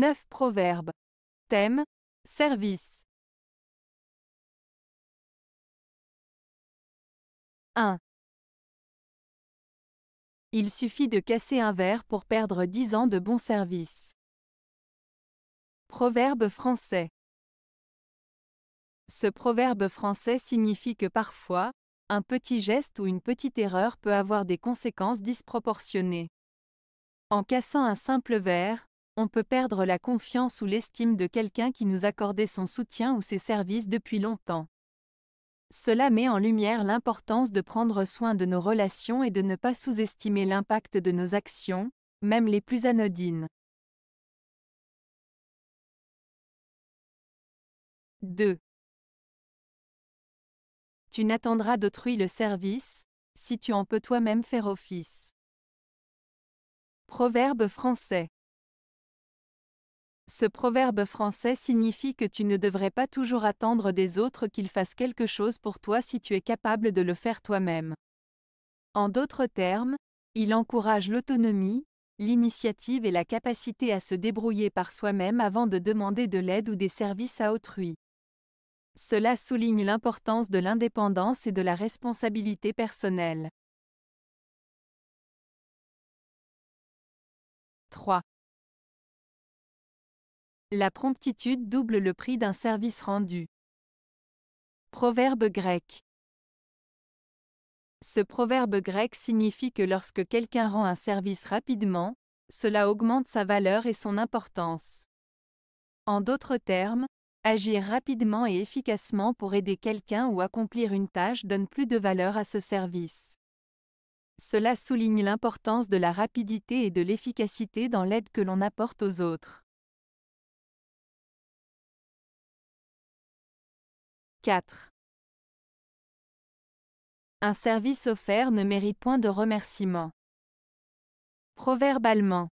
9 proverbes. Thème Service. 1. Il suffit de casser un verre pour perdre 10 ans de bon service. Proverbe français. Ce proverbe français signifie que parfois, un petit geste ou une petite erreur peut avoir des conséquences disproportionnées. En cassant un simple verre, on peut perdre la confiance ou l'estime de quelqu'un qui nous accordait son soutien ou ses services depuis longtemps. Cela met en lumière l'importance de prendre soin de nos relations et de ne pas sous-estimer l'impact de nos actions, même les plus anodines. 2. Tu n'attendras d'autrui le service, si tu en peux toi-même faire office. Proverbe français. Ce proverbe français signifie que tu ne devrais pas toujours attendre des autres qu'ils fassent quelque chose pour toi si tu es capable de le faire toi-même. En d'autres termes, il encourage l'autonomie, l'initiative et la capacité à se débrouiller par soi-même avant de demander de l'aide ou des services à autrui. Cela souligne l'importance de l'indépendance et de la responsabilité personnelle. 3. La promptitude double le prix d'un service rendu. Proverbe grec. Ce proverbe grec signifie que lorsque quelqu'un rend un service rapidement, cela augmente sa valeur et son importance. En d'autres termes, agir rapidement et efficacement pour aider quelqu'un ou accomplir une tâche donne plus de valeur à ce service. Cela souligne l'importance de la rapidité et de l'efficacité dans l'aide que l'on apporte aux autres. 4. Un service offert ne mérite point de remerciement. Proverbe allemand.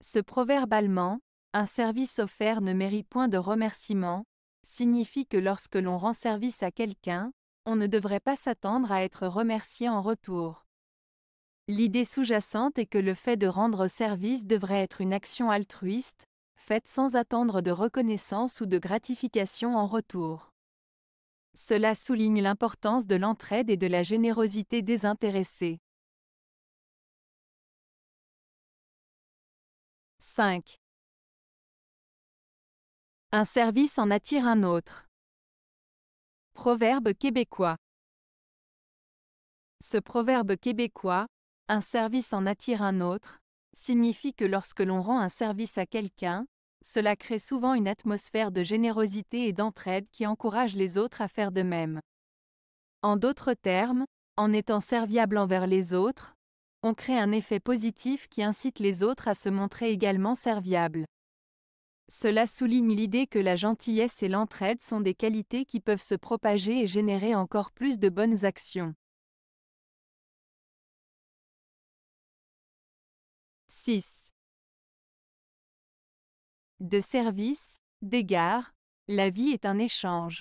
Ce proverbe allemand, un service offert ne mérite point de remerciement, signifie que lorsque l'on rend service à quelqu'un, on ne devrait pas s'attendre à être remercié en retour. L'idée sous-jacente est que le fait de rendre service devrait être une action altruiste, Faites sans attendre de reconnaissance ou de gratification en retour. Cela souligne l'importance de l'entraide et de la générosité désintéressée. 5. Un service en attire un autre. Proverbe québécois. Ce proverbe québécois, un service en attire un autre, signifie que lorsque l'on rend un service à quelqu'un, cela crée souvent une atmosphère de générosité et d'entraide qui encourage les autres à faire de même. En d'autres termes, en étant serviable envers les autres, on crée un effet positif qui incite les autres à se montrer également serviables. Cela souligne l'idée que la gentillesse et l'entraide sont des qualités qui peuvent se propager et générer encore plus de bonnes actions. 6 de service, d'égard, la vie est un échange.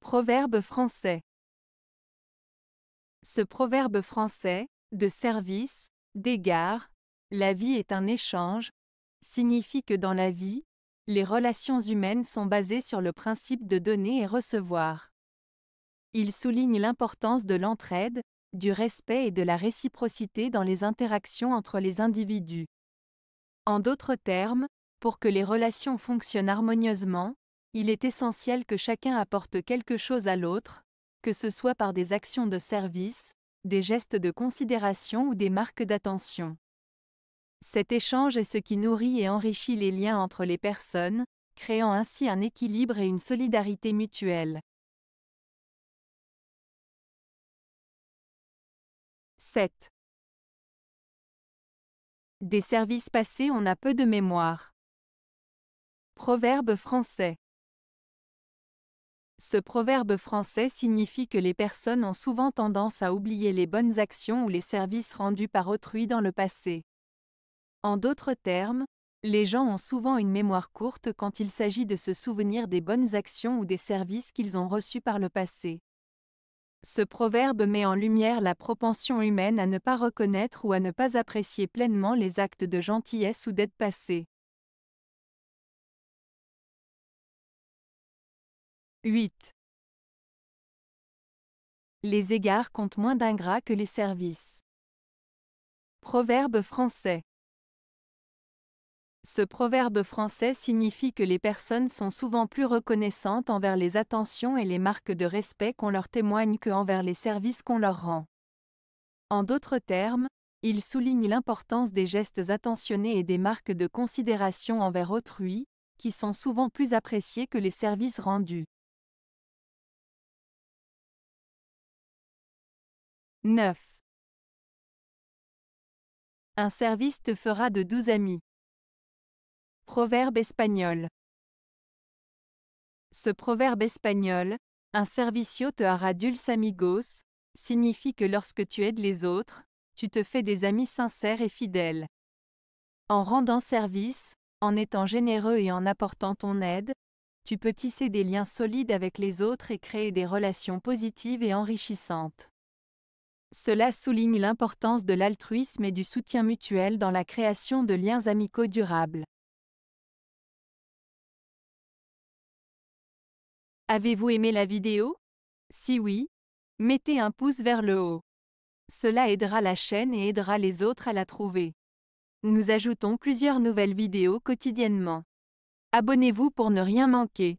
Proverbe français. Ce proverbe français, de service, d'égard, la vie est un échange, signifie que dans la vie, les relations humaines sont basées sur le principe de donner et recevoir. Il souligne l'importance de l'entraide, du respect et de la réciprocité dans les interactions entre les individus. En d'autres termes, pour que les relations fonctionnent harmonieusement, il est essentiel que chacun apporte quelque chose à l'autre, que ce soit par des actions de service, des gestes de considération ou des marques d'attention. Cet échange est ce qui nourrit et enrichit les liens entre les personnes, créant ainsi un équilibre et une solidarité mutuelle. 7. Des services passés, on a peu de mémoire. Proverbe français. Ce proverbe français signifie que les personnes ont souvent tendance à oublier les bonnes actions ou les services rendus par autrui dans le passé. En d'autres termes, les gens ont souvent une mémoire courte quand il s'agit de se souvenir des bonnes actions ou des services qu'ils ont reçus par le passé. Ce proverbe met en lumière la propension humaine à ne pas reconnaître ou à ne pas apprécier pleinement les actes de gentillesse ou d'aide passée. 8. Les égards comptent moins d'ingrats que les services. Proverbe français. Ce proverbe français signifie que les personnes sont souvent plus reconnaissantes envers les attentions et les marques de respect qu'on leur témoigne que envers les services qu'on leur rend. En d'autres termes, il souligne l'importance des gestes attentionnés et des marques de considération envers autrui, qui sont souvent plus appréciés que les services rendus. 9. Un service te fera de douze amis. Proverbe espagnol. Ce proverbe espagnol, un servicio te hará dulce amigos, signifie que lorsque tu aides les autres, tu te fais des amis sincères et fidèles. En rendant service, en étant généreux et en apportant ton aide, tu peux tisser des liens solides avec les autres et créer des relations positives et enrichissantes. Cela souligne l'importance de l'altruisme et du soutien mutuel dans la création de liens amicaux durables. Avez-vous aimé la vidéo Si oui, mettez un pouce vers le haut. Cela aidera la chaîne et aidera les autres à la trouver. Nous ajoutons plusieurs nouvelles vidéos quotidiennement. Abonnez-vous pour ne rien manquer.